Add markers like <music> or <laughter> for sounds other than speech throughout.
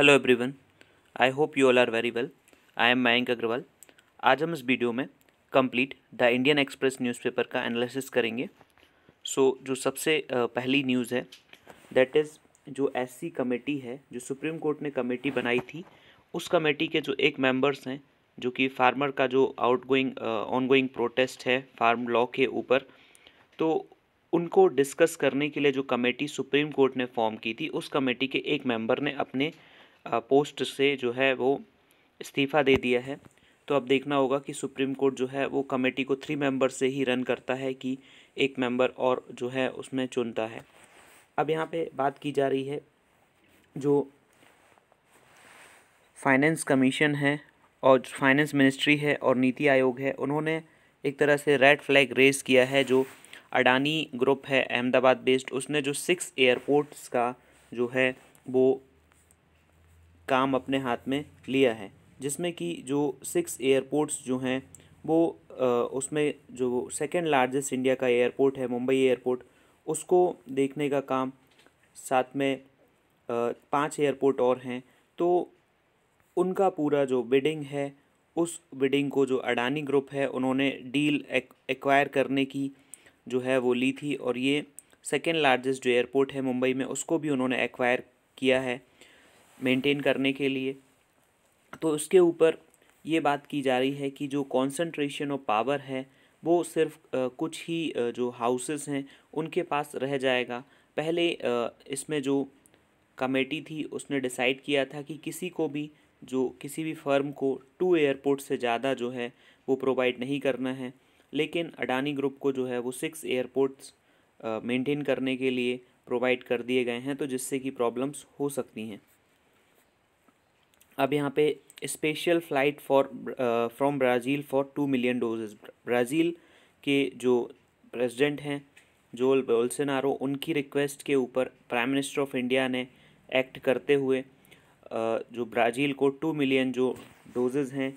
hello everyone I hope you all are very well I am Mayank Agarwal आज हम इस video में complete the Indian Express newspaper का analysis करेंगे सो so, जो सबसे पहली न्यूज़ है दैट इज़ जो एससी कमेटी है जो सुप्रीम कोर्ट ने कमेटी बनाई थी उस कमेटी के जो एक मेंबर्स हैं जो कि फार्मर का जो ऑन गोइंग प्रोटेस्ट है फार्म लॉ के ऊपर तो उनको डिस्कस करने के लिए जो कमेटी सुप्रीम कोर्ट ने फॉर्म की थी उस कमेटी के एक मेंबर ने अपने पोस्ट से जो है वो इस्तीफ़ा दे दिया है तो अब देखना होगा कि सुप्रीम कोर्ट जो है वो कमेटी को थ्री मेंबर से ही रन करता है कि एक मेंबर और जो है उसमें चुनता है अब यहाँ पे बात की जा रही है जो फाइनेंस कमीशन है और फाइनेंस मिनिस्ट्री है और नीति आयोग है उन्होंने एक तरह से रेड फ्लैग रेस किया है जो अडानी ग्रुप है अहमदाबाद बेस्ड उसने जो सिक्स एयरपोर्ट्स का जो है वो काम अपने हाथ में लिया है जिसमें कि जो सिक्स एयरपोर्ट्स जो हैं वो उसमें जो सेकेंड लार्जेस्ट इंडिया का एयरपोर्ट है मुंबई एयरपोर्ट उसको देखने का काम साथ में पांच एयरपोर्ट और हैं तो उनका पूरा जो बिडिंग है उस बिडिंग को जो अडानी ग्रुप है उन्होंने डील एक्वायर करने की जो है वो ली थी और ये सेकेंड लार्जेस्ट जो एयरपोर्ट है मुंबई में उसको भी उन्होंने एक्वायर किया है मेंटेन करने के लिए तो उसके ऊपर ये बात की जा रही है कि जो कंसंट्रेशन ऑफ पावर है वो सिर्फ कुछ ही जो हाउसेस हैं उनके पास रह जाएगा पहले इसमें जो कमेटी थी उसने डिसाइड किया था कि किसी को भी जो किसी भी फर्म को टू एयरपोर्ट से ज़्यादा जो है वो प्रोवाइड नहीं करना है लेकिन अडानी ग्रुप को जो है वो सिक्स एयरपोर्ट्स मेंटेन करने के लिए प्रोवाइड कर दिए गए हैं तो जिससे कि प्रॉब्लम्स हो सकती हैं अब यहाँ पे special flight for from Brazil for two million doses Brazil के जो प्रेसिडेंट हैं जोल बोल्सनारो उनकी रिक्वेस्ट के ऊपर प्राइम मिनिस्टर ऑफ इंडिया ने एक्ट करते हुए uh, जो ब्राज़ील को टू मिलियन जो डोजेज़ हैं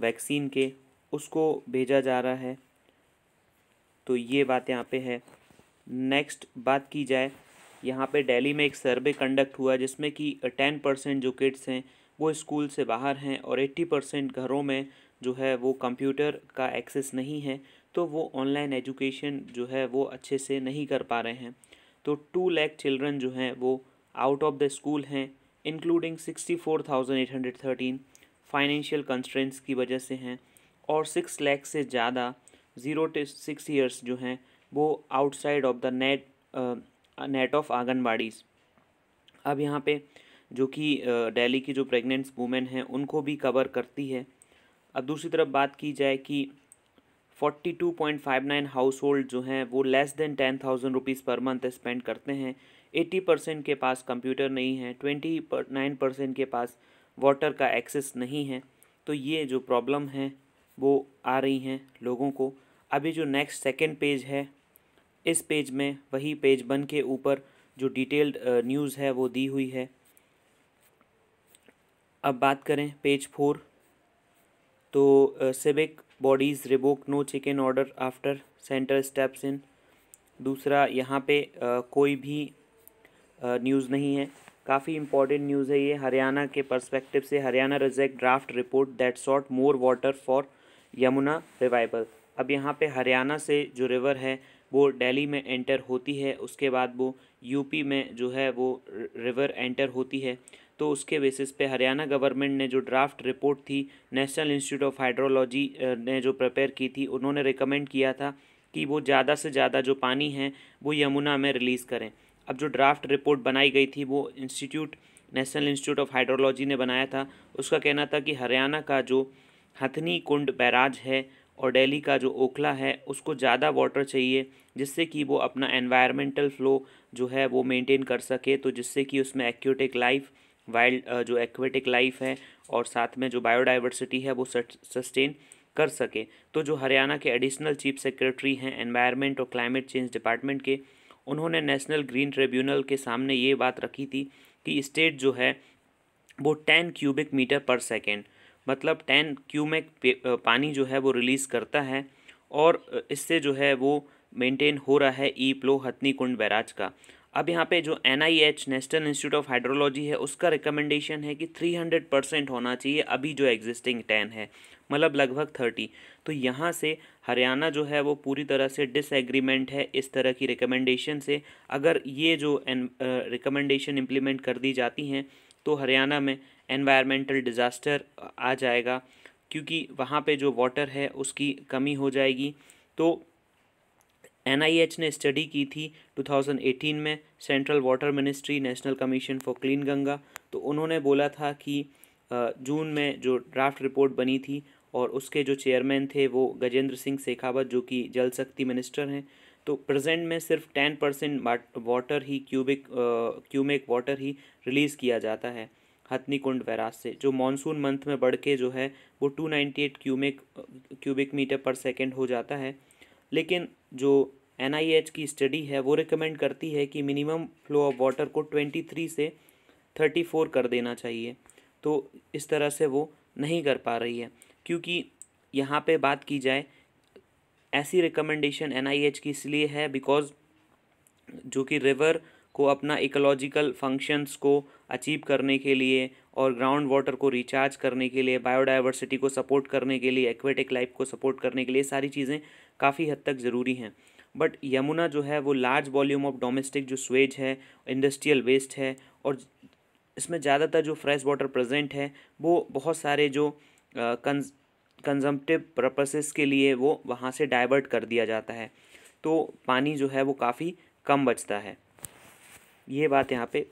वैक्सीन के उसको भेजा जा रहा है तो ये बात यहाँ पे है नेक्स्ट बात की जाए यहाँ पे दिल्ली में एक सर्वे कंडक्ट हुआ जिसमें कि टेन परसेंट जो किड्स हैं वो स्कूल से बाहर हैं और एट्टी परसेंट घरों में जो है वो कंप्यूटर का एक्सेस नहीं है तो वो ऑनलाइन एजुकेशन जो है वो अच्छे से नहीं कर पा रहे हैं तो टू लैख चिल्ड्रन जो हैं वो आउट ऑफ द स्कूल हैं including sixty four thousand eight hundred thirteen financial constraints की वजह से हैं और सिक्स लैख से ज़्यादा ज़ीरो टू सिक्स ईयर्स जो हैं वो outside of the net net of anganwadis अब यहाँ पे जो कि दिल्ली की जो प्रेग्नेंट्स वूमेन हैं उनको भी कवर करती है अब दूसरी तरफ बात की जाए कि 42.59 हाउस होल्ड जो हैं वो less than ten thousand rupees per month spend करते हैं 80 परसेंट के पास कंप्यूटर नहीं है 29 परसेंट के पास वाटर का एक्सेस नहीं है तो ये जो प्रॉब्लम है वो आ रही हैं लोगों को अभी जो नेक्स्ट सेकेंड पेज है इस पेज में वही पेज वन के ऊपर जो डिटेल्ड न्यूज़ है वो दी हुई है अब बात करें पेज फोर तो civic bodies revoke no chicken order after centre steps in दूसरा यहाँ पे आ, कोई भी न्यूज़ नहीं है काफ़ी इम्पोर्टेंट न्यूज़ है ये हरियाणा के पर्सपेक्टिव से Haryana reject draft report that sought more water for Yamuna revival अब यहाँ पे हरियाणा से जो रिवर है वो दिल्ली में एंटर होती है उसके बाद वो यूपी में जो है वो रिवर एंटर होती है तो उसके बेसिस पे हरियाणा गवर्नमेंट ने जो ड्राफ्ट रिपोर्ट थी नेशनल इंस्टीट्यूट ऑफ हाइड्रोलॉजी ने जो प्रपेयर की थी उन्होंने रिकमेंड किया था कि वो ज़्यादा से ज़्यादा जो पानी है वो यमुना में रिलीज़ करें अब जो ड्राफ्ट रिपोर्ट बनाई गई थी वो institute national institute of hydrology ने बनाया था उसका कहना था कि हरियाणा का जो हथनी कुंड बैराज है और दिल्ली का जो ओखला है उसको ज़्यादा वाटर चाहिए जिससे कि वो अपना एनवायरमेंटल फ्लो जो है वो मेंटेन कर सके तो जिससे कि उसमें एक्यूटिक लाइफ वाइल्ड जो एक्वेटिक लाइफ है और साथ में जो बायोडाइवर्सिटी है वो सस्टेन कर सके तो जो हरियाणा के एडिशनल चीफ सेक्रेटरी हैं एनवायरमेंट और क्लाइमेट चेंज डिपार्टमेंट के उन्होंने नेशनल ग्रीन ट्रिब्यूनल के सामने ये बात रखी थी कि स्टेट जो है वो ten cubic metre per second मतलब टेन क्यूमेक पानी जो है वो रिलीज़ करता है और इससे जो है वो मेंटेन हो रहा है ई प्लो हथनी कुंड बैराज का अब यहाँ पे जो N I H national institute of hydrology है उसका रिकमेंडेशन है कि थ्री हंड्रेड परसेंट होना चाहिए अभी जो एग्जिस्टिंग टेन है मतलब लगभग थर्टी तो यहाँ से हरियाणा जो है वो पूरी तरह से डिसएग्रीमेंट है इस तरह की रिकमेंडेशन से अगर ये जो रिकमेंडेशन इम्प्लीमेंट कर दी जाती हैं तो हरियाणा में एनवायरमेंटल डिज़ास्टर आ जाएगा क्योंकि वहाँ पे जो वाटर है उसकी कमी हो जाएगी तो एनआईएच ने स्टडी की थी 2018 में central water ministry national commission for clean Ganga तो उन्होंने बोला था कि जून में जो ड्राफ्ट रिपोर्ट बनी थी और उसके जो चेयरमैन थे वो गजेंद्र सिंह शेखावत जो कि जल शक्ति मिनिस्टर हैं तो प्रेजेंट में सिर्फ टेन परसेंट वाटर ही क्यूबिक क्यूमिक वाटर ही रिलीज़ किया जाता है हथनी कुंड बैराज से जो मानसून मंथ में बढ़ के जो है वो two ninety eight cumec cubic metre per second हो जाता है लेकिन जो एन की स्टडी है वो रिकमेंड करती है कि मिनिमम फ्लो ऑफ वाटर को ट्वेंटी थ्री से थर्टी फोर कर देना चाहिए तो इस तरह से वो नहीं कर पा रही है क्योंकि यहाँ पे बात की जाए ऐसी रिकमेंडेशन एन की इसलिए है बिकॉज जो कि रिवर को अपना इकोलॉजिकल फंक्शंस को अचीव करने के लिए और ग्राउंड वाटर को रिचार्ज करने के लिए बायोडाइवर्सिटी को सपोर्ट करने के लिए एक्वेटिक लाइफ को सपोर्ट करने के लिए सारी चीज़ें काफ़ी हद तक ज़रूरी हैं बट यमुना जो है वो लार्ज वॉल्यूम ऑफ डोमेस्टिक जो स्वेज है इंडस्ट्रियल वेस्ट है और इसमें ज़्यादातर जो फ्रेश वाटर प्रजेंट है वो बहुत सारे जो कंजम्पटिव पर्पसेस के लिए वो वहाँ से डाइवर्ट कर दिया जाता है तो पानी जो है वो काफ़ी कम बचता है ये बात यहाँ पे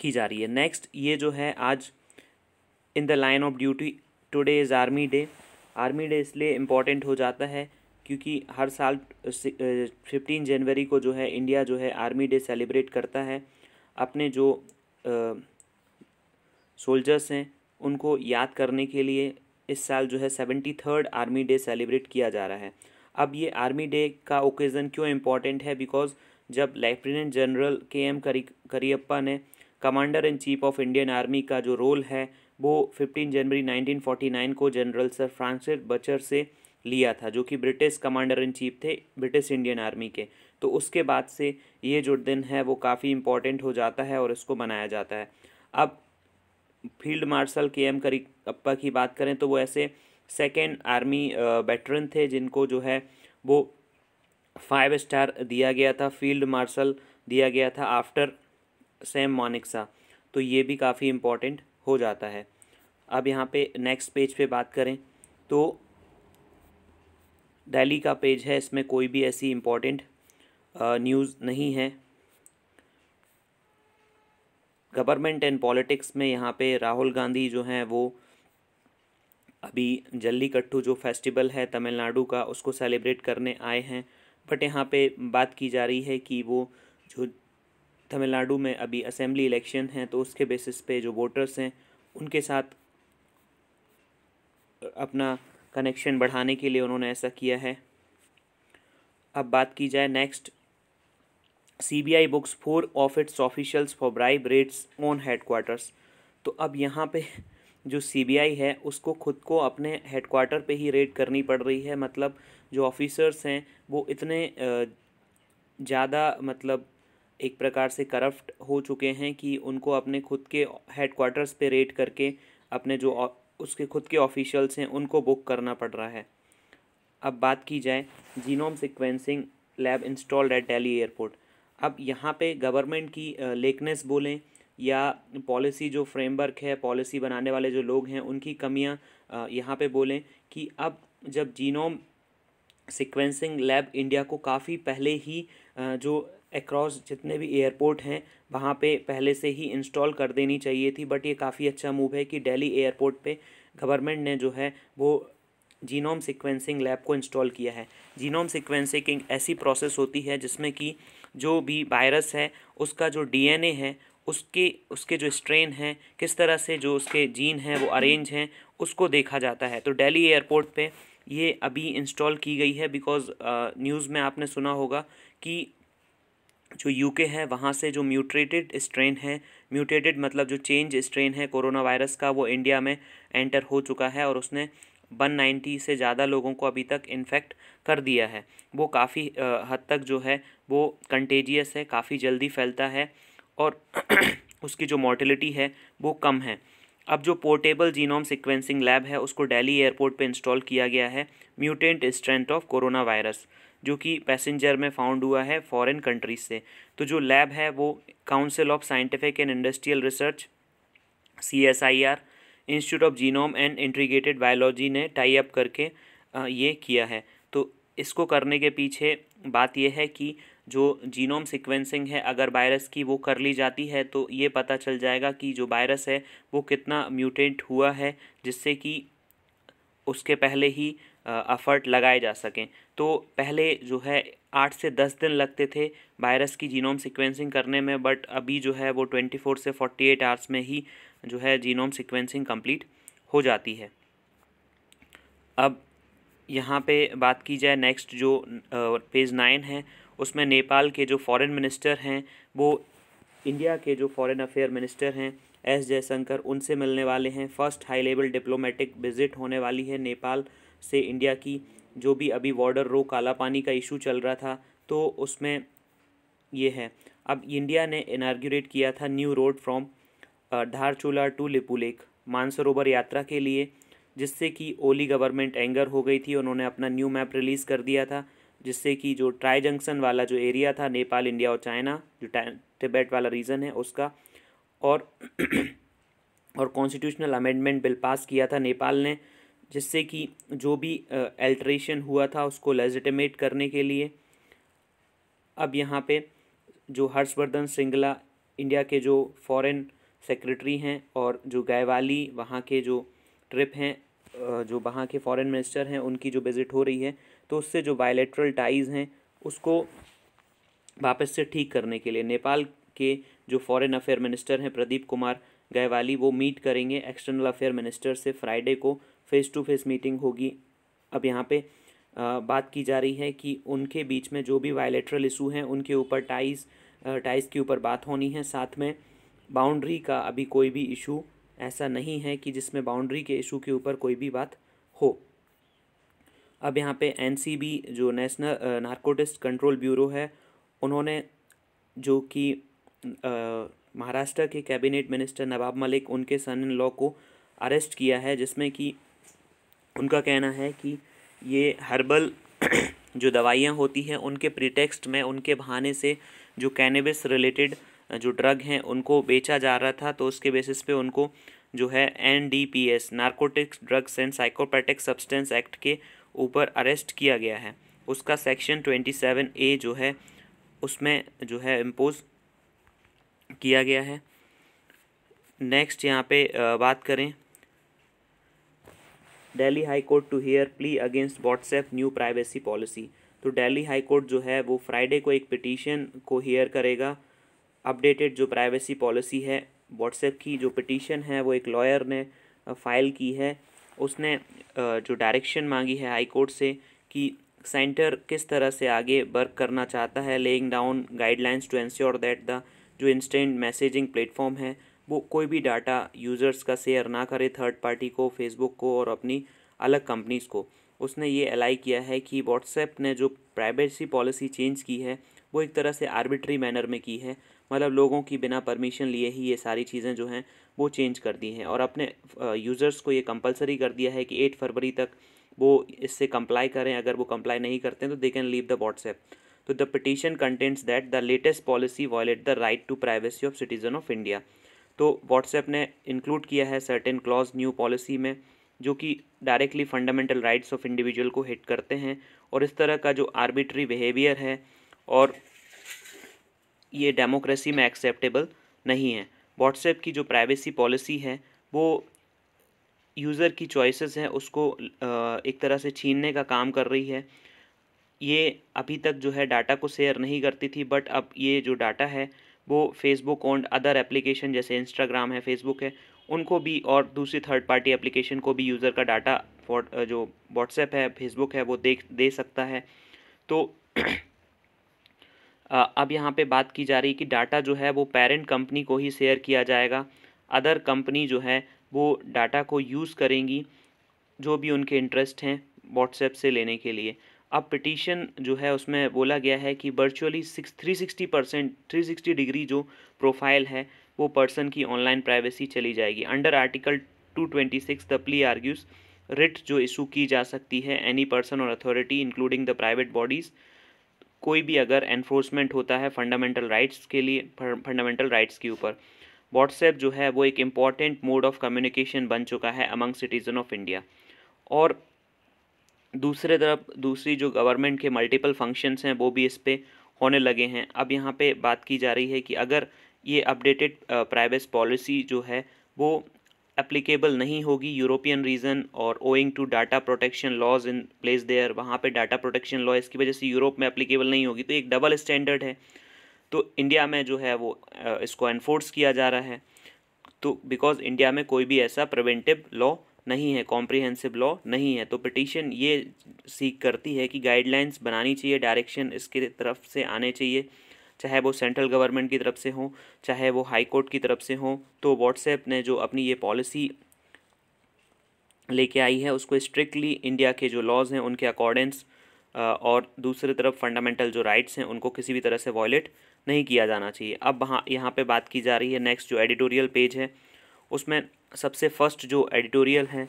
की जा रही है नेक्स्ट ये जो है आज in the line of duty today is army day army day इसलिए इम्पॉर्टेंट हो जाता है क्योंकि हर साल फिफ्टीन जनवरी को जो है इंडिया जो है आर्मी डे सेलिब्रेट करता है अपने जो सोल्जर्स हैं उनको याद करने के लिए इस साल जो है seventy third army day celebrate किया जा रहा है अब ये आर्मी डे का ओकेज़न क्यों इम्पॉर्टेंट है बिकॉज जब लेफ्टिनेंट जनरल के एम करी करियप्पा ने commander in chief of Indian army का जो रोल है वो फिफ्टीन जनवरी नाइनटीन फोर्टी नाइन को जनरल सर फ्रांसिस बचर से लिया था जो कि ब्रिटिश कमांडर इन चीफ थे ब्रिटिश इंडियन आर्मी के तो उसके बाद से ये जो दिन है वो काफ़ी इम्पॉर्टेंट हो जाता है और इसको मनाया जाता है अब फील्ड मार्शल के एम करी अप्पा की बात करें तो वो ऐसे सेकेंड आर्मी वेटरन थे जिनको जो है वो फाइव स्टार दिया गया था फील्ड मार्शल दिया गया था आफ्टर सेम मोनिक्सा तो ये भी काफ़ी इम्पॉर्टेंट हो जाता है अब यहाँ पे नेक्स्ट पेज पे बात करें तो दिल्ली का पेज है इसमें कोई भी ऐसी इम्पोर्टेंट न्यूज़ नहीं है गवर्नमेंट एंड पॉलिटिक्स में यहाँ पे राहुल गांधी जो हैं वो अभी जल्लीकट्टू जो फेस्टिवल है तमिलनाडु का उसको सेलिब्रेट करने आए हैं बट यहाँ पे बात की जा रही है कि वो जो तमिलनाडु में अभी असेंबली इलेक्शन हैं तो उसके बेसिस पे जो वोटर्स हैं उनके साथ अपना कनेक्शन बढ़ाने के लिए उन्होंने ऐसा किया है अब बात की जाए next CBI books four of its officials for bribery raids own headquarters तो अब यहाँ पे जो सीबीआई है उसको खुद को अपने हेडक्वार्टर पे ही रेड करनी पड़ रही है मतलब जो ऑफिसर्स हैं वो इतने ज़्यादा मतलब एक प्रकार से करप्ट हो चुके हैं कि उनको अपने खुद के हेडक्वार्टर्स पे रेड करके अपने जो उसके खुद के ऑफिशियल्स हैं उनको बुक करना पड़ रहा है अब बात की जाए genome sequencing lab installed at Delhi airport अब यहाँ पे गवर्नमेंट की लेकनेस बोलें या पॉलिसी जो फ्रेमवर्क है पॉलिसी बनाने वाले जो लोग हैं उनकी कमियाँ यहाँ पे बोलें कि अब जब जीनोम सिक्वेंसिंग लैब इंडिया को काफ़ी पहले ही जो अक्रॉस जितने भी एयरपोर्ट हैं वहाँ पे पहले से ही इंस्टॉल कर देनी चाहिए थी बट ये काफ़ी अच्छा मूव है कि दिल्ली एयरपोर्ट पे गवर्नमेंट ने जो है वो जीनोम सिक्वेंसिंग लैब को इंस्टॉल किया है जीनोम सिक्वेंसिंग एक ऐसी प्रोसेस होती है जिसमें कि जो भी वायरस है उसका जो ए है उसके उसके जो स्ट्रेन हैं किस तरह से जो उसके जीन हैं वो अरेंज हैं उसको देखा जाता है तो दिल्ली एयरपोर्ट पे ये अभी इंस्टॉल की गई है बिकॉज़ न्यूज़ में आपने सुना होगा कि जो यूके है वहाँ से जो म्यूटेटेड स्ट्रेन है म्यूटेटेड मतलब जो चेंज स्ट्रेन है कोरोना वायरस का वो इंडिया में एंटर हो चुका है और उसने 190 से ज़्यादा लोगों को अभी तक इन्फेक्ट कर दिया है वो काफ़ी हद तक जो है वो कंटेजियस है काफ़ी जल्दी फैलता है और <clears throat> उसकी जो मोर्टिलिटी है वो कम है अब जो पोर्टेबल जीनोम सिक्वेंसिंग लैब है उसको डेली एयरपोर्ट पे इंस्टॉल किया गया है mutant strength of corona virus जो कि पैसेंजर में फाउंड हुआ है फॉरेन कंट्रीज से तो जो लैब है वो council of scientific and industrial research C S I R institute of genome and integrated biology ने टाई अप करके ये किया है तो इसको करने के पीछे बात यह है कि जो जीनोम सिक्वेंसिंग है अगर वायरस की वो कर ली जाती है तो ये पता चल जाएगा कि जो वायरस है वो कितना म्यूटेंट हुआ है जिससे कि उसके पहले ही अफर्ट लगाए जा सकें तो पहले जो है आठ से दस दिन लगते थे वायरस की जीनोम सिक्वेंसिंग करने में बट अभी जो है वो ट्वेंटी फोर से फोर्टी एट आवर्स में ही जो है जीनोम सिक्वेंसिंग कंप्लीट हो जाती है अब यहाँ पे बात की जाए नेक्स्ट जो पेज नाइन है उसमें नेपाल के जो फॉरेन मिनिस्टर हैं वो इंडिया के जो फॉरेन अफेयर मिनिस्टर हैं एस जयशंकर उनसे मिलने वाले हैं first high level diplomatic visit होने वाली है नेपाल से इंडिया की जो भी अभी बॉर्डर रो काला पानी का इशू चल रहा था तो उसमें ये है अब इंडिया ने इनाग्रेट किया था new road from Dharchula to Lipulekh Mansarovar Yatra के लिए जिससे कि ओली गवर्नमेंट एंगर हो गई थी उन्होंने अपना न्यू मैप रिलीज़ कर दिया था जिससे कि जो ट्राई जंक्शन वाला जो एरिया था नेपाल इंडिया और चाइना जो टिबेट वाला रीजन है उसका और <clears throat> और कॉन्स्टिट्यूशनल अमेंडमेंट बिल पास किया था नेपाल ने जिससे कि जो भी एल्ट्रेशन हुआ था उसको लेजिटिमेट करने के लिए अब यहाँ पे जो हर्षवर्धन श्रृंगला इंडिया के जो फॉरेन सेक्रेटरी हैं और जो गायवाली वहाँ के जो ट्रिप हैं जो वहाँ के फॉरेन मिनिस्टर हैं उनकी जो विज़िट हो रही है तो उससे जो बायोलेट्रल टाइज़ हैं उसको वापस से ठीक करने के लिए नेपाल के जो फॉरेन अफेयर मिनिस्टर हैं प्रदीप कुमार गायवाली वो मीट करेंगे एक्सटर्नल अफेयर मिनिस्टर से फ्राइडे को फेस टू फेस मीटिंग होगी अब यहाँ पे आ, बात की जा रही है कि उनके बीच में जो भी वायलेटरल इशू हैं उनके ऊपर टाइज टाइज के ऊपर बात होनी है साथ में बाउंड्री का अभी कोई भी इशू ऐसा नहीं है कि जिसमें बाउंड्री के इशू के ऊपर कोई भी बात हो अब यहाँ पे एनसीबी जो नेशनल नारकोटिस्ट कंट्रोल ब्यूरो है उन्होंने जो कि महाराष्ट्र के कैबिनेट मिनिस्टर नवाब मलिक उनके सन इन लॉ को अरेस्ट किया है जिसमें कि उनका कहना है कि ये हर्बल <clears throat> जो दवाइयाँ होती हैं उनके प्रिटेक्सट में उनके बहाने से जो कैनबिस रिलेटेड जो ड्रग हैं उनको बेचा जा रहा था तो उसके बेसिस पे उनको जो है N D P S narcotics drugs and psychopathic substance act के ऊपर अरेस्ट किया गया है उसका सेक्शन ट्वेंटी सेवन ए जो है उसमें जो है इम्पोज किया गया है नेक्स्ट यहाँ पे बात करें Delhi high court to hear plea against WhatsApp new privacy policy तो दिल्ली हाई कोर्ट जो है वो फ्राइडे को एक पिटीशन को हेयर करेगा अपडेटेड जो प्राइवेसी पॉलिसी है व्हाट्सएप की जो पिटीशन है वो एक लॉयर ने फाइल की है उसने जो डायरेक्शन मांगी है हाई कोर्ट से कि सेंटर किस तरह से आगे वर्क करना चाहता है laying down guidelines to ensure that the जो इंस्टेंट मैसेजिंग प्लेटफॉर्म है वो कोई भी डाटा यूज़र्स का शेयर ना करे थर्ड पार्टी को फेसबुक को और अपनी अलग कंपनीज़ को उसने ये अलाई किया है कि व्हाट्सएप ने जो प्राइवेसी पॉलिसी चेंज की है वो एक तरह से आर्बिट्री मैनर में की है मतलब लोगों की बिना परमिशन लिए ही ये सारी चीज़ें जो हैं वो चेंज कर दी हैं और अपने यूज़र्स को ये कंपलसरी कर दिया है कि एट फरवरी तक वो इससे कंप्लाई करें अगर वो कंप्लाई नहीं करते हैं तो they can leave the WhatsApp तो the petition contents that the latest policy violate the right to privacy of citizen of India तो व्हाट्सएप ने इंक्लूड किया है सर्टेन क्लॉज न्यू पॉलिसी में जो कि directly fundamental rights of individual को hit करते हैं और इस तरह का जो आर्बिट्री बिहेवियर है और ये डेमोक्रेसी में एक्सेप्टेबल नहीं है व्हाट्सएप की जो प्राइवेसी पॉलिसी है वो यूज़र की चॉइसेस हैं उसको एक तरह से छीनने का काम कर रही है ये अभी तक जो है डाटा को शेयर नहीं करती थी बट अब ये जो डाटा है वो फेसबुक ऑन अदर एप्लीकेशन जैसे इंस्टाग्राम है फेसबुक है उनको भी और दूसरी थर्ड पार्टी एप्लीकेशन को भी यूज़र का डाटा जो व्हाट्सएप है फेसबुक है वो देख दे सकता है तो अब यहाँ पे बात की जा रही है कि डाटा जो है वो पेरेंट कंपनी को ही शेयर किया जाएगा अदर कंपनी जो है वो डाटा को यूज़ करेंगी जो भी उनके इंटरेस्ट हैं व्हाट्सएप से लेने के लिए अब पिटीशन जो है उसमें बोला गया है कि virtually six three sixty percent three sixty degree जो प्रोफाइल है वो पर्सन की ऑनलाइन प्राइवेसी चली जाएगी under article two twenty six the plea argues writ जो इशू की जा सकती है एनी पर्सन और authority including the private bodies कोई भी अगर एनफोर्समेंट होता है फंडामेंटल राइट्स के लिए फंडामेंटल राइट्स के ऊपर व्हाट्सएप जो है वो एक इम्पॉर्टेंट मोड ऑफ कम्युनिकेशन बन चुका है अमंग सिटीज़न ऑफ इंडिया और दूसरे तरफ दूसरी जो गवर्नमेंट के मल्टीपल फंक्शंस हैं वो भी इस पर होने लगे हैं अब यहाँ पे बात की जा रही है कि अगर ये अपडेटेड प्राइवेस पॉलिसी जो है वो एप्लीकेबल नहीं होगी यूरोपियन रीजन और owing to data protection laws in place there वहाँ पे डाटा प्रोटेक्शन लॉ इसकी वजह से यूरोप में अप्लीकेबल नहीं होगी तो एक डबल स्टैंडर्ड है तो इंडिया में जो है वो इसको एनफोर्स किया जा रहा है तो बिकॉज़ इंडिया में कोई भी ऐसा प्रिवेंटिव लॉ नहीं है कॉम्प्रिहेंसिव लॉ नहीं है तो पिटिशन ये सीख करती है कि गाइडलाइंस बनानी चाहिए डायरेक्शन इसके तरफ से आने चाहिए चाहे वो सेंट्रल गवर्नमेंट की तरफ से हो चाहे वो हाई कोर्ट की तरफ से हो तो व्हाट्सएप ने जो अपनी ये पॉलिसी लेके आई है उसको स्ट्रिक्टली इंडिया के जो लॉज हैं उनके अकॉर्डेंस और दूसरी तरफ फंडामेंटल जो राइट्स हैं उनको किसी भी तरह से वॉयलेट नहीं किया जाना चाहिए अब वहाँ यहाँ पर बात की जा रही है नेक्स्ट जो एडिटोरियल पेज है उसमें सबसे फर्स्ट जो एडिटोरियल है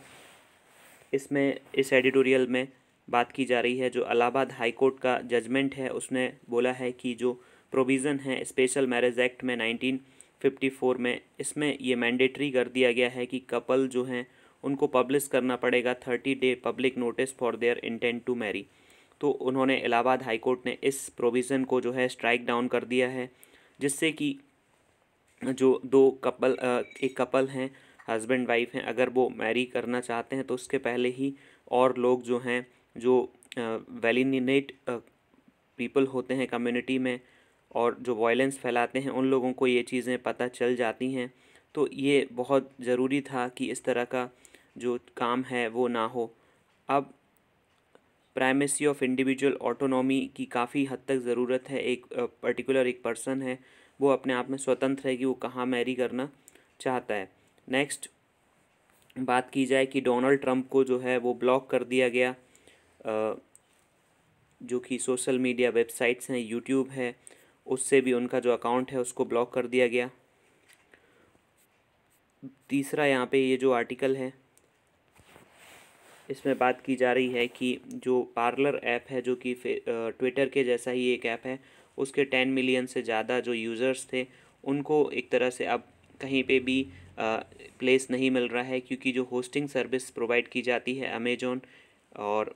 इसमें इस एडिटोरियल में बात की जा रही है जो अलाहाबाद हाई कोर्ट का जजमेंट है उसने बोला है कि जो प्रोविज़न है स्पेशल मैरिज एक्ट में 1954 में इसमें ये मैंडेटरी कर दिया गया है कि कपल जो हैं उनको पब्लिश करना पड़ेगा thirty day public notice for their intent to marry तो उन्होंने इलाहाबाद हाई कोर्ट ने इस प्रोविज़न को जो है स्ट्राइक डाउन कर दिया है जिससे कि जो दो कपल एक कपल हैं हस्बैंड वाइफ हैं अगर वो मैरी करना चाहते हैं तो उसके पहले ही और लोग जो हैं जो वेलिनेट पीपल होते हैं कम्युनिटी में और जो वायलेंस फैलाते हैं उन लोगों को ये चीज़ें पता चल जाती हैं तो ये बहुत ज़रूरी था कि इस तरह का जो काम है वो ना हो अब प्राइमेसी ऑफ इंडिविजुअल ऑटोनॉमी की काफ़ी हद तक ज़रूरत है एक पर्टिकुलर एक पर्सन है वो अपने आप में स्वतंत्र है कि वो कहाँ मैरी करना चाहता है नेक्स्ट बात की जाए कि डोनाल्ड ट्रंप को जो है वो ब्लॉक कर दिया गया जो कि सोशल मीडिया वेबसाइट्स हैं यूट्यूब है उससे भी उनका जो अकाउंट है उसको ब्लॉक कर दिया गया तीसरा यहाँ पे ये जो आर्टिकल है इसमें बात की जा रही है कि जो पार्लर ऐप है जो कि ट्विटर के जैसा ही एक ऐप है उसके टेन मिलियन से ज़्यादा जो यूज़र्स थे उनको एक तरह से अब कहीं पे भी प्लेस नहीं मिल रहा है क्योंकि जो होस्टिंग सर्विस प्रोवाइड की जाती है अमेजोन और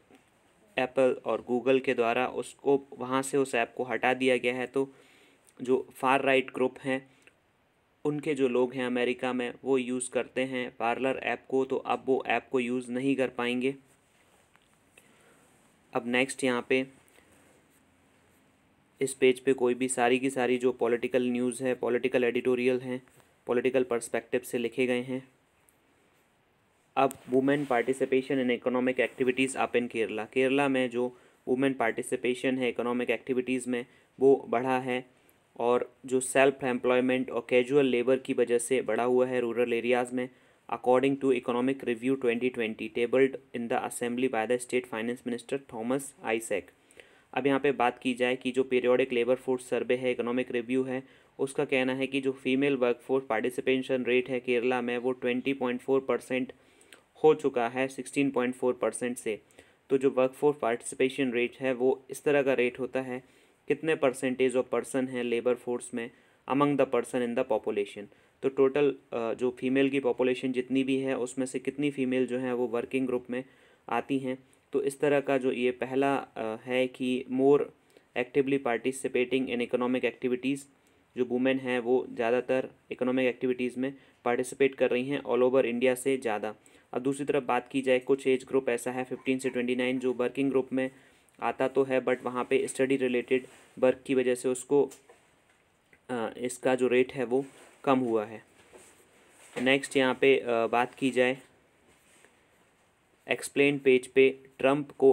एप्पल और गूगल के द्वारा उसको वहाँ से उस ऐप को हटा दिया गया है तो जो फार राइट ग्रुप हैं उनके जो लोग हैं अमेरिका में वो यूज़ करते हैं पार्लर ऐप को तो अब वो ऐप को यूज़ नहीं कर पाएंगे अब नेक्स्ट यहाँ पे इस पेज पे कोई भी सारी की सारी जो पॉलिटिकल न्यूज़ है पॉलिटिकल एडिटोरियल हैं पॉलिटिकल पर्सपेक्टिव से लिखे गए हैं अब women participation in economic activities आप इन केरला केरला में जो वुमेन पार्टिसिपेशन है इकोनॉमिक एक्टिविटीज़ में वो बढ़ा है और जो सेल्फ एम्प्लॉयमेंट और कैजुअल लेबर की वजह से बढ़ा हुआ है रूरल एरियाज़ में according to economic review 2020 tabled in the assembly by the state finance minister Thomas Isaac अब यहाँ पे बात की जाए कि जो पीरियोडिक लेबर फोर्स सर्वे है इकोनॉमिक रिव्यू है उसका कहना है कि जो फीमेल वर्कफोर्स पार्टिसिपेशन रेट है केरला में वो ट्वेंटी पॉइंट फोर परसेंट हो चुका है सिक्सटीन पॉइंट फोर परसेंट से तो जो वर्कफोर्स पार्टिसिपेशन रेट है वो इस तरह का रेट होता है कितने परसेंटेज ऑफ पर्सन है लेबर फोर्स में among the person in the population तो टोटल जो फीमेल की पॉपुलेशन जितनी भी है उसमें से कितनी फीमेल जो है वो वर्किंग ग्रुप में आती हैं तो इस तरह का जो ये पहला है कि more actively participating in economic activities जो वुमेन हैं वो ज़्यादातर इकोनॉमिक एक्टिविटीज़ में पार्टिसिपेट कर रही हैं ऑल ओवर इंडिया से ज़्यादा अब दूसरी तरफ बात की जाए कुछ एज ग्रुप ऐसा है फिफ्टीन से ट्वेंटी नाइन जो वर्किंग ग्रुप में आता तो है बट वहाँ पे स्टडी रिलेटेड वर्क की वजह से उसको इसका जो रेट है वो कम हुआ है नेक्स्ट यहाँ पे बात की जाए एक्सप्लेन पेज पे ट्रंप को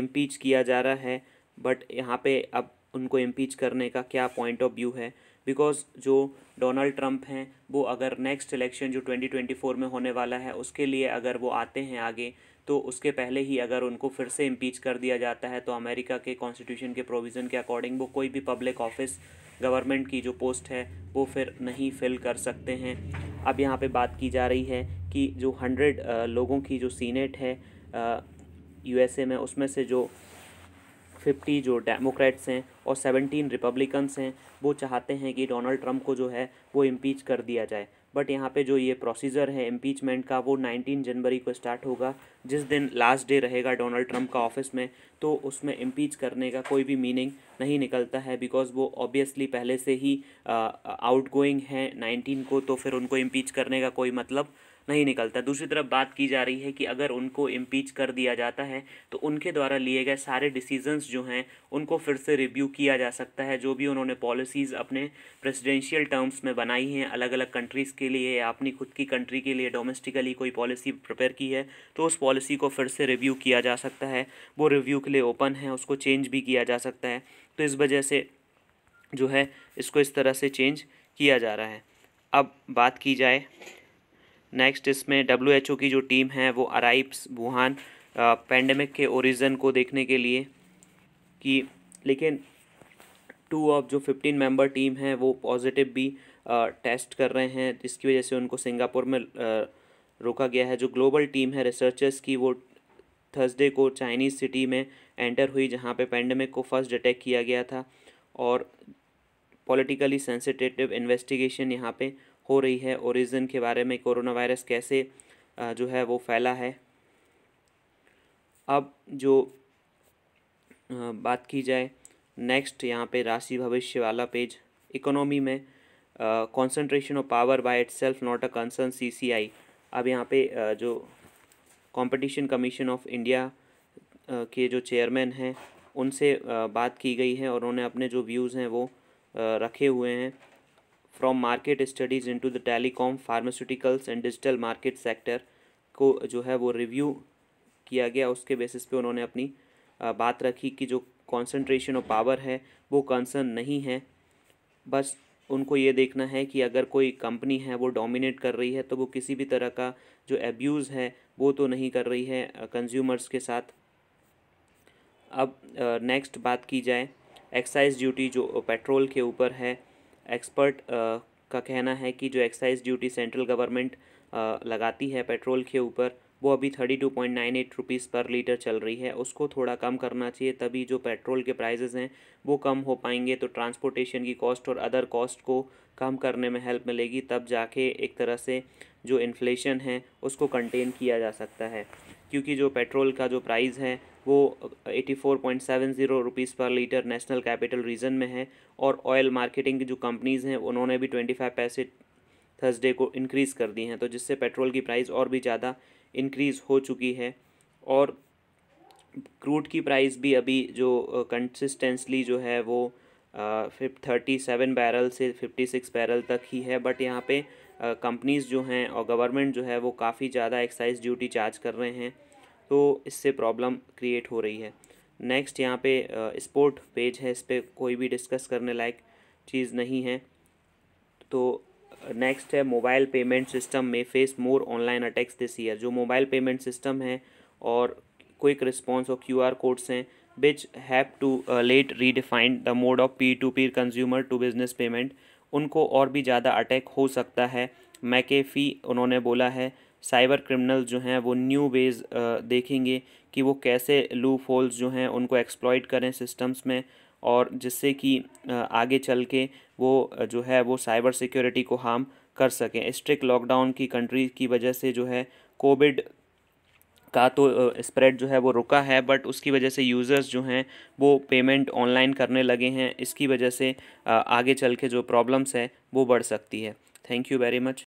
इम्पीच किया जा रहा है बट यहाँ पे अब उनको इम्पीच करने का क्या पॉइंट ऑफ व्यू है बिकॉज जो डोनाल्ड ट्रंप हैं वो अगर नेक्स्ट इलेक्शन जो 2024 में होने वाला है उसके लिए अगर वो आते हैं आगे तो उसके पहले ही अगर उनको फिर से इम्पीच कर दिया जाता है तो अमेरिका के कॉन्स्टिट्यूशन के प्रोविज़न के अकॉर्डिंग वो कोई भी पब्लिक ऑफिस गवर्नमेंट की जो पोस्ट है वो फिर नहीं फिल कर सकते हैं अब यहाँ पे बात की जा रही है कि जो हंड्रेड लोगों की जो सीनेट है यूएसए में उसमें से जो फिफ्टी जो डेमोक्रेट्स हैं और सेवनटीन रिपब्लिकन्स हैं वो चाहते हैं कि डोनाल्ड ट्रंप को जो है वो इम्पीच कर दिया जाए बट यहाँ पे जो ये प्रोसीजर है इम्पीचमेंट का वो नाइनटीन जनवरी को स्टार्ट होगा जिस दिन लास्ट डे रहेगा डोनाल्ड ट्रंप का ऑफिस में तो उसमें इम्पीच करने का कोई भी मीनिंग नहीं निकलता है बिकॉज वो ऑब्वियसली पहले से ही आउट गोइंग है नाइनटीन को तो फिर उनको इम्पीच करने का कोई मतलब नहीं निकलता दूसरी तरफ बात की जा रही है कि अगर उनको इम्पीच कर दिया जाता है तो उनके द्वारा लिए गए सारे डिसीजंस जो हैं उनको फिर से रिव्यू किया जा सकता है जो भी उन्होंने पॉलिसीज़ अपने प्रेसिडेंशियल टर्म्स में बनाई हैं अलग अलग कंट्रीज़ के लिए या अपनी खुद की कंट्री के लिए डोमेस्टिकली कोई पॉलिसी प्रिपेयर की है तो उस पॉलिसी को फिर से रिव्यू किया जा सकता है वो रिव्यू के लिए ओपन है उसको चेंज भी किया जा सकता है तो इस वजह से जो है इसको इस तरह से चेंज किया जा रहा है अब बात की जाए नेक्स्ट इसमें डब्ल्यू की जो टीम है वो अराइव्स वुहान पेंडेमिक के ओरिजिन को देखने के लिए कि लेकिन टू ऑफ जो फिफ्टीन मेंबर टीम है वो पॉजिटिव भी आ, टेस्ट कर रहे हैं जिसकी वजह से उनको सिंगापुर में आ, रोका गया है जो ग्लोबल टीम है रिसर्चर्स की वो थर्सडे को चाइनीज़ सिटी में एंटर हुई जहाँ पे पेंडेमिक को फर्स्ट डिटेक्ट किया गया था और पॉलिटिकली सेंसिटिव इन्वेस्टिगेशन यहाँ पर हो रही है ओरिजिन के बारे में कोरोना वायरस कैसे जो है वो फैला है अब जो बात की जाए नेक्स्ट यहाँ पे राशि भविष्य वाला पेज इकोनॉमी में concentration of power by itself not a concern C C I अब यहाँ पे uh, जो कंपटीशन कमीशन ऑफ इंडिया के जो चेयरमैन हैं उनसे uh, बात की गई है और उन्होंने अपने जो व्यूज़ हैं वो uh, रखे हुए हैं from market studies into the telecom pharmaceuticals and digital market sector को जो है वो रिव्यू किया गया उसके बेसिस पे उन्होंने अपनी बात रखी कि जो कॉन्सेंट्रेशन ऑफ पावर है वो कंसर्न नहीं है बस उनको ये देखना है कि अगर कोई कंपनी है वो डोमिनेट कर रही है तो वो किसी भी तरह का जो एब्यूज़ है वो तो नहीं कर रही है कंज्यूमर्स के साथ अब नेक्स्ट बात की जाए एक्साइज ड्यूटी जो पेट्रोल के ऊपर है एक्सपर्ट uh, का कहना है कि जो एक्साइज ड्यूटी सेंट्रल गवर्नमेंट लगाती है पेट्रोल के ऊपर वो अभी thirty two point nine eight rupees per litre चल रही है उसको थोड़ा कम करना चाहिए तभी जो पेट्रोल के प्राइजेज़ हैं वो कम हो पाएंगे तो ट्रांसपोर्टेशन की कॉस्ट और अदर कॉस्ट को कम करने में हेल्प मिलेगी तब जाके एक तरह से जो इन्फ्लेशन है उसको कंटेन किया जा सकता है क्योंकि जो पेट्रोल का जो प्राइस है वो 84.70 रुपीस पर लीटर नेशनल कैपिटल रीजन में है और ऑयल मार्केटिंग की जो कंपनीज़ हैं उन्होंने भी 25 पैसे थर्सडे को इंक्रीज़ कर दी हैं तो जिससे पेट्रोल की प्राइस और भी ज़्यादा इंक्रीज़ हो चुकी है और क्रूड की प्राइस भी अभी जो कंसिस्टेंसली जो है वो फिफ थर्टी सेवन बैरल से फिफ्टी सिक्स बैरल तक ही है बट यहाँ पे कंपनीज़ जो हैं और गवर्नमेंट जो है वो काफ़ी ज़्यादा एक्साइज ड्यूटी चार्ज कर रहे हैं तो इससे प्रॉब्लम क्रिएट हो रही है नेक्स्ट यहाँ पे स्पोर्ट पेज है इस पर कोई भी डिस्कस करने लायक चीज़ नहीं है तो नेक्स्ट है मोबाइल पेमेंट सिस्टम में face more online attacks this year जो मोबाइल पेमेंट सिस्टम है और क्विक रिस्पॉन्स और क्यू आर कोड्स हैं which have to let redefined the mode of P to P consumer to business payment उनको और भी ज़्यादा अटैक हो सकता है मैकेफी उन्होंने बोला है साइबर क्रिमिनल जो हैं वो न्यू वेज देखेंगे कि वो कैसे लू होल्स जो हैं उनको एक्सप्लॉयट करें सिस्टम्स में और जिससे कि आगे चल के वो जो है वो साइबर सिक्योरिटी को हार्म कर सकें स्ट्रिक्ट लॉकडाउन की कंट्री की वजह से जो है कोविड का तो स्प्रेड जो है वो रुका है बट उसकी वजह से यूज़र्स जो हैं वो पेमेंट ऑनलाइन करने लगे हैं इसकी वजह से आगे चल के जो प्रॉब्लम्स है वो बढ़ सकती है थैंक यू वेरी मच